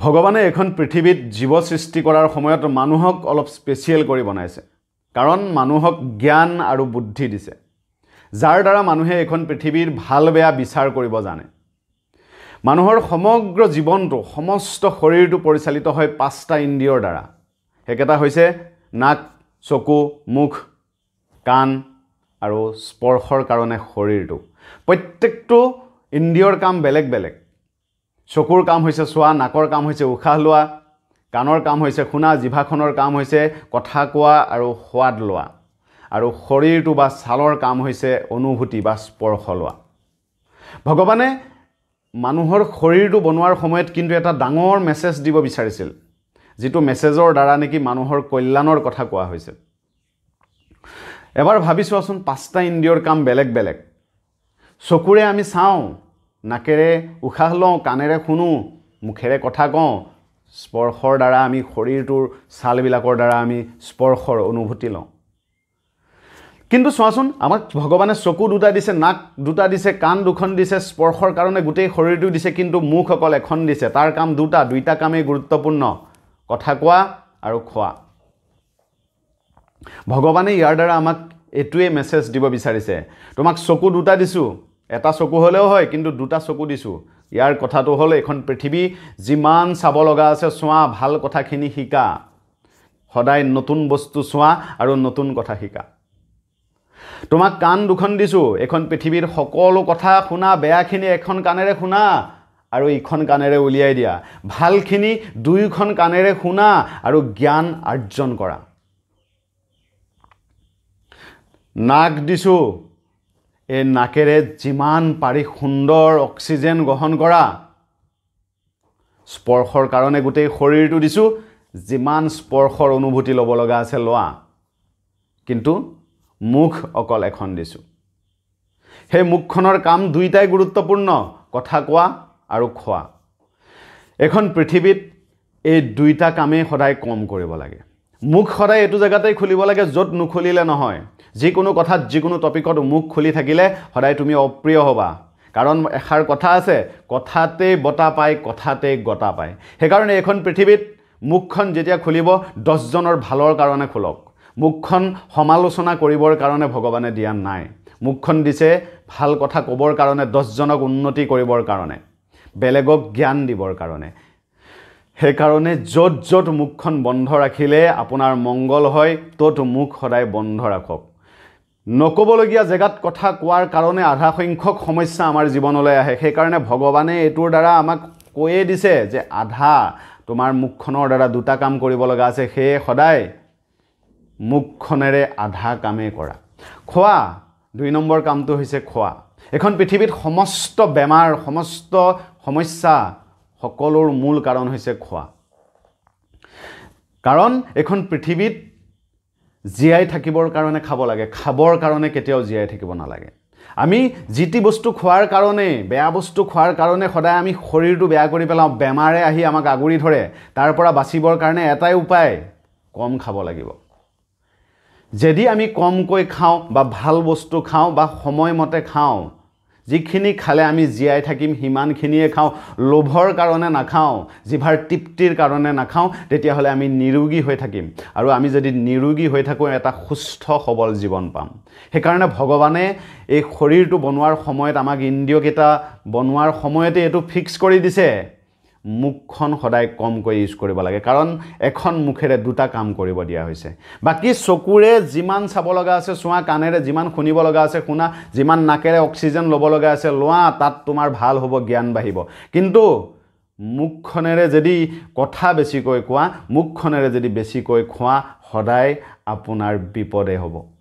ভগৱানে এখন পৃথিৱীত জীৱ সৃষ্টি কৰাৰ সময়ত মানুহক অলপ স্পেচিয়েল কৰি বনাইছে কাৰণ মানুহক জ্ঞান আৰু বুদ্ধি দিছে যাৰ দ্বাৰা মানুহে এখন পৃথিৱীৰ ভাল বেয়া বিচাৰ কৰিব জানে মানুহৰ সমগ্ৰ জীৱনটো সমস্ত শৰীৰটো পৰিচালিত হয় পাঁচটা ইন্দ্ৰিয়ৰ দ্বাৰা সেইকেইটা হৈছে নাক চকু মুখ কাণ আৰু স্পৰ্শৰ কাৰণে শৰীৰটো প্ৰত্যেকটো ইন্দ্ৰিয়ৰ কাম বেলেগ বেলেগ চকুৰ কাম হৈছে চোৱা নাকৰ কাম হৈছে উশাহ লোৱা কাণৰ কাম হৈছে শুনা জিভাখনৰ কাম হৈছে কথা কোৱা আৰু সোৱাদ লোৱা আৰু শৰীৰটো বা ছালৰ কাম হৈছে অনুভূতি বা স্পৰ্শ লোৱা ভগৱানে মানুহৰ শৰীৰটো বনোৱাৰ সময়ত কিন্তু এটা ডাঙৰ মেছেজ দিব বিচাৰিছিল যিটো মেছেজৰ দ্বাৰা নেকি মানুহৰ কল্যাণৰ কথা কোৱা হৈছিল এবাৰ ভাবি চোৱাচোন পাঁচটা ইন্দ্ৰিয়ৰ কাম বেলেগ বেলেগ চকুৰে আমি চাওঁ নাকেৰে উশাহ লওঁ কাণেৰে শুনো মুখেৰে কথা কওঁ স্পৰ্শৰ দ্বাৰা আমি শৰীৰটোৰ ছালবিলাকৰ দ্বাৰা আমি স্পৰ্শৰ অনুভূতি লওঁ কিন্তু চোৱাচোন আমাক ভগৱানে চকু দুটা দিছে নাক দুটা দিছে কাণ দুখন দিছে স্পৰ্শৰ কাৰণে গোটেই শৰীৰটো দিছে কিন্তু মুখ অকল এখন দিছে তাৰ কাম দুটা দুইটা কামেই গুৰুত্বপূৰ্ণ কথা কোৱা আৰু খোৱা ভগৱানে ইয়াৰ দ্বাৰা আমাক এইটোৱেই মেছেজ দিব বিচাৰিছে তোমাক চকু দুটা দিছোঁ এটা চকু হ'লেও হয় কিন্তু দুটা চকু দিছোঁ ইয়াৰ কথাটো হ'ল এইখন পৃথিৱী যিমান চাব লগা আছে চোৱা ভাল কথাখিনি শিকা সদায় নতুন বস্তু চোৱা আৰু নতুন কথা শিকা তোমাক কাণ দুখন দিছোঁ এইখন পৃথিৱীৰ সকলো কথা শুনা বেয়াখিনি এখন কাণেৰে শুনা আৰু ইখন কাণেৰে উলিয়াই দিয়া ভালখিনি দুয়োখন কাণেৰে শুনা আৰু জ্ঞান আৰ্জন কৰা নাক দিছোঁ এই নাকেৰে যিমান পাৰি সুন্দৰ অক্সিজেন গ্ৰহণ কৰা স্পৰ্শৰ কাৰণে গোটেই শৰীৰটো দিছোঁ যিমান স্পৰ্শৰ অনুভূতি ল'ব লগা আছে লোৱা কিন্তু মুখ অকল এখন দিছোঁ সেই মুখখনৰ কাম দুয়োটাই গুৰুত্বপূৰ্ণ কথা কোৱা আৰু খোৱা এখন পৃথিৱীত এই দুয়োটা কামেই সদায় কম কৰিব লাগে মুখ সদায় এইটো জেগাতেই খুলিব লাগে য'ত নুখুলিলে নহয় যিকোনো কথাত যিকোনো টপিকত মুখ খুলি থাকিলে সদায় তুমি অপ্ৰিয় হ'বা কাৰণ এষাৰ কথা আছে কথাতেই বঁটা পায় কথাতেই গতা পায় সেইকাৰণে এইখন পৃথিৱীত মুখখন যেতিয়া খুলিব দহজনৰ ভালৰ কাৰণে খোলক মুখখন সমালোচনা কৰিবৰ কাৰণে ভগৱানে দিয়া নাই মুখখন দিছে ভাল কথা ক'বৰ কাৰণে দহজনক উন্নতি কৰিবৰ কাৰণে বেলেগক জ্ঞান দিবৰ কাৰণে সেইকাৰণে য'ত য'ত মুখখন বন্ধ ৰাখিলে আপোনাৰ মংগল হয় ত'ত মুখ সদায় বন্ধ ৰাখক নক'বলগীয়া জেগাত কথা কোৱাৰ কাৰণে আধা সংখ্যক সমস্যা আমাৰ জীৱনলৈ আহে সেইকাৰণে ভগৱানে এইটোৰ দ্বাৰা আমাক কৈয়ে দিছে যে আধা তোমাৰ মুখখনৰ দ্বাৰা দুটা কাম কৰিব লগা আছে সেয়ে সদায় মুখখনেৰে আধা কামেই কৰা খোৱা দুই নম্বৰ কামটো হৈছে খোৱা এখন পৃথিৱীত সমস্ত বেমাৰ সমস্ত সমস্যা সকলোৰ মূল কাৰণ হৈছে খোৱা কাৰণ এখন পৃথিৱীত জীয়াই থাকিবৰ কাৰণে খাব লাগে খাবৰ কাৰণে কেতিয়াও জীয়াই থাকিব নালাগে আমি যি টি বস্তু খোৱাৰ কাৰণে বেয়া বস্তু খোৱাৰ কাৰণে সদায় আমি শৰীৰটো বেয়া কৰি পেলাওঁ বেমাৰে আহি আমাক আগুৰি ধৰে তাৰ পৰা বাচিবৰ কাৰণে এটাই উপায় কম খাব লাগিব যদি আমি কমকৈ খাওঁ বা ভাল বস্তু খাওঁ বা সময়মতে খাওঁ যিখিনি খালে আমি জীয়াই থাকিম সিমানখিনিয়ে খাওঁ লোভৰ কাৰণে নাখাওঁ জিভাৰ তৃপ্তিৰ কাৰণে নাখাওঁ তেতিয়াহ'লে আমি নিৰোগী হৈ থাকিম আৰু আমি যদি নিৰোগী হৈ থাকোঁ এটা সুস্থ সবল জীৱন পাম সেইকাৰণে ভগৱানে এই শৰীৰটো বনোৱাৰ সময়ত আমাক ইন্দ্ৰিয়কেইটা বনোৱাৰ সময়তে এইটো ফিক্স কৰি দিছে মুখখন সদায় কমকৈ ইউজ কৰিব লাগে কাৰণ এখন মুখেৰে দুটা কাম কৰিব দিয়া হৈছে বাকী চকুৰে যিমান চাব লগা আছে চোৱা কাণেৰে যিমান শুনিব লগা আছে শুনা যিমান নাকেৰে অক্সিজেন ল'ব লগা আছে লোৱা তাত তোমাৰ ভাল হ'ব জ্ঞান বাঢ়িব কিন্তু মুখখনেৰে যদি কথা বেছিকৈ কোৱা মুখখনেৰে যদি বেছিকৈ খোৱা সদায় আপোনাৰ বিপদে হ'ব